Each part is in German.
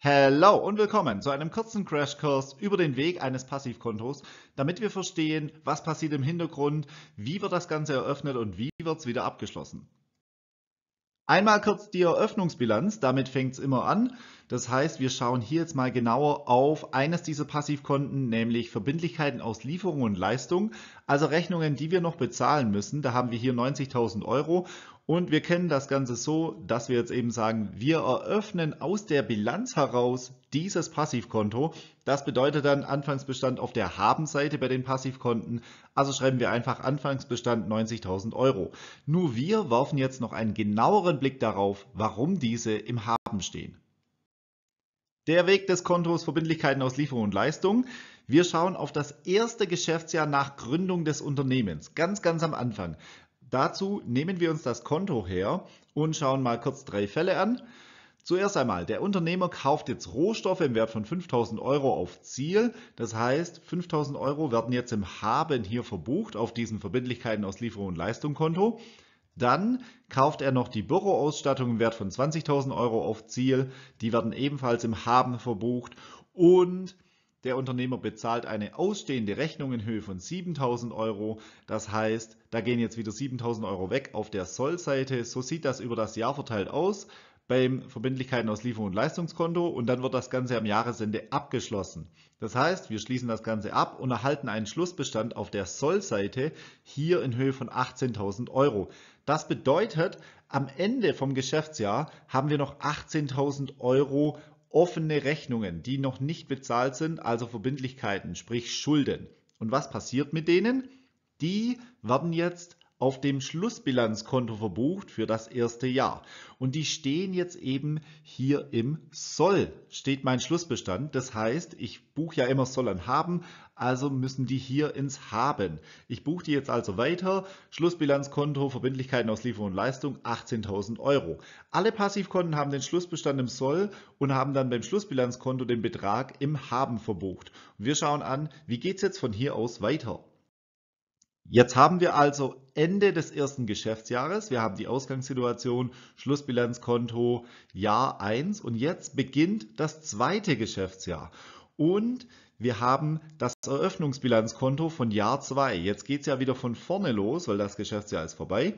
Hallo und willkommen zu einem kurzen Crashkurs über den Weg eines Passivkontos, damit wir verstehen, was passiert im Hintergrund, wie wird das Ganze eröffnet und wie wird es wieder abgeschlossen. Einmal kurz die Eröffnungsbilanz, damit fängt es immer an. Das heißt, wir schauen hier jetzt mal genauer auf eines dieser Passivkonten, nämlich Verbindlichkeiten aus Lieferung und Leistung, also Rechnungen, die wir noch bezahlen müssen. Da haben wir hier 90.000 Euro und wir kennen das Ganze so, dass wir jetzt eben sagen, wir eröffnen aus der Bilanz heraus dieses Passivkonto. Das bedeutet dann Anfangsbestand auf der Habenseite bei den Passivkonten. Also schreiben wir einfach Anfangsbestand 90.000 Euro. Nur wir werfen jetzt noch einen genaueren Blick darauf, warum diese im Haben stehen. Der Weg des Kontos Verbindlichkeiten aus Lieferung und Leistung. Wir schauen auf das erste Geschäftsjahr nach Gründung des Unternehmens, ganz, ganz am Anfang. Dazu nehmen wir uns das Konto her und schauen mal kurz drei Fälle an. Zuerst einmal, der Unternehmer kauft jetzt Rohstoffe im Wert von 5000 Euro auf Ziel. Das heißt, 5000 Euro werden jetzt im Haben hier verbucht auf diesen Verbindlichkeiten aus Lieferung und Leistung Konto. Dann kauft er noch die Büroausstattung im Wert von 20.000 Euro auf Ziel. Die werden ebenfalls im Haben verbucht und der Unternehmer bezahlt eine ausstehende Rechnung in Höhe von 7000 Euro. Das heißt, da gehen jetzt wieder 7000 Euro weg auf der Sollseite. So sieht das über das Jahr verteilt aus beim Verbindlichkeiten aus Lieferung und Leistungskonto und dann wird das Ganze am Jahresende abgeschlossen. Das heißt, wir schließen das Ganze ab und erhalten einen Schlussbestand auf der Sollseite hier in Höhe von 18.000 Euro. Das bedeutet, am Ende vom Geschäftsjahr haben wir noch 18.000 Euro offene Rechnungen, die noch nicht bezahlt sind, also Verbindlichkeiten, sprich Schulden. Und was passiert mit denen? Die werden jetzt auf dem Schlussbilanzkonto verbucht für das erste Jahr. Und die stehen jetzt eben hier im Soll, steht mein Schlussbestand. Das heißt, ich buche ja immer Soll an Haben, also müssen die hier ins Haben. Ich buche die jetzt also weiter. Schlussbilanzkonto, Verbindlichkeiten aus Lieferung und Leistung 18.000 Euro. Alle Passivkonten haben den Schlussbestand im Soll und haben dann beim Schlussbilanzkonto den Betrag im Haben verbucht. wir schauen an, wie geht es jetzt von hier aus weiter. Jetzt haben wir also Ende des ersten Geschäftsjahres. Wir haben die Ausgangssituation, Schlussbilanzkonto, Jahr 1 und jetzt beginnt das zweite Geschäftsjahr. Und wir haben das Eröffnungsbilanzkonto von Jahr 2. Jetzt geht es ja wieder von vorne los, weil das Geschäftsjahr ist vorbei.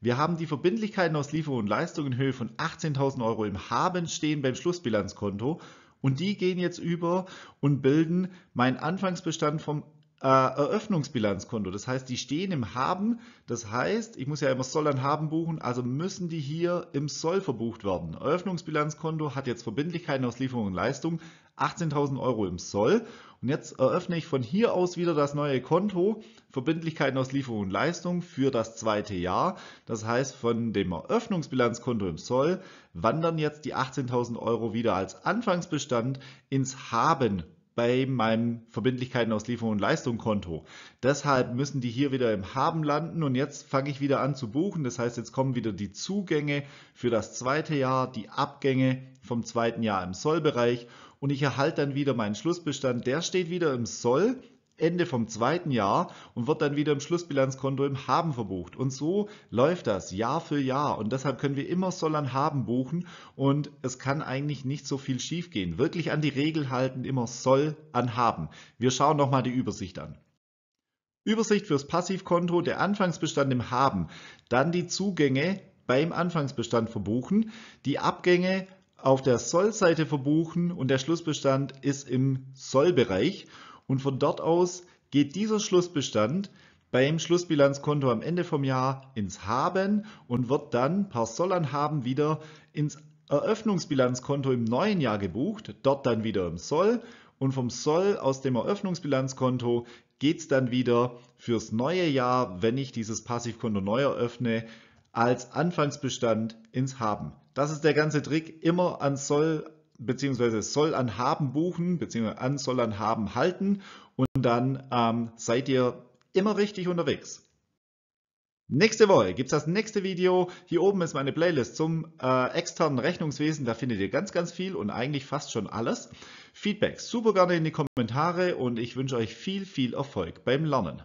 Wir haben die Verbindlichkeiten aus Lieferung und Leistung in Höhe von 18.000 Euro im Haben stehen beim Schlussbilanzkonto. Und die gehen jetzt über und bilden meinen Anfangsbestand vom äh, Eröffnungsbilanzkonto. Das heißt, die stehen im Haben. Das heißt, ich muss ja immer Soll an Haben buchen, also müssen die hier im Soll verbucht werden. Eröffnungsbilanzkonto hat jetzt Verbindlichkeiten aus Lieferung und Leistung, 18.000 Euro im Soll. Und jetzt eröffne ich von hier aus wieder das neue Konto, Verbindlichkeiten aus Lieferung und Leistung für das zweite Jahr. Das heißt, von dem Eröffnungsbilanzkonto im Soll wandern jetzt die 18.000 Euro wieder als Anfangsbestand ins Haben bei meinem Verbindlichkeiten aus Lieferung und Leistung Konto. Deshalb müssen die hier wieder im Haben landen und jetzt fange ich wieder an zu buchen. Das heißt, jetzt kommen wieder die Zugänge für das zweite Jahr, die Abgänge vom zweiten Jahr im Sollbereich und ich erhalte dann wieder meinen Schlussbestand. Der steht wieder im Soll Ende vom zweiten Jahr und wird dann wieder im Schlussbilanzkonto im Haben verbucht. Und so läuft das Jahr für Jahr. Und deshalb können wir immer Soll an Haben buchen und es kann eigentlich nicht so viel schiefgehen. Wirklich an die Regel halten, immer Soll an Haben. Wir schauen nochmal die Übersicht an. Übersicht fürs Passivkonto, der Anfangsbestand im Haben, dann die Zugänge beim Anfangsbestand verbuchen, die Abgänge auf der Soll-Seite verbuchen und der Schlussbestand ist im Soll-Bereich. Und von dort aus geht dieser Schlussbestand beim Schlussbilanzkonto am Ende vom Jahr ins Haben und wird dann per Sollanhaben wieder ins Eröffnungsbilanzkonto im neuen Jahr gebucht, dort dann wieder im Soll und vom Soll aus dem Eröffnungsbilanzkonto geht es dann wieder fürs neue Jahr, wenn ich dieses Passivkonto neu eröffne, als Anfangsbestand ins Haben. Das ist der ganze Trick, immer an Soll beziehungsweise soll an Haben buchen, beziehungsweise an soll an Haben halten und dann ähm, seid ihr immer richtig unterwegs. Nächste Woche gibt es das nächste Video. Hier oben ist meine Playlist zum äh, externen Rechnungswesen. Da findet ihr ganz, ganz viel und eigentlich fast schon alles. Feedback super gerne in die Kommentare und ich wünsche euch viel, viel Erfolg beim Lernen.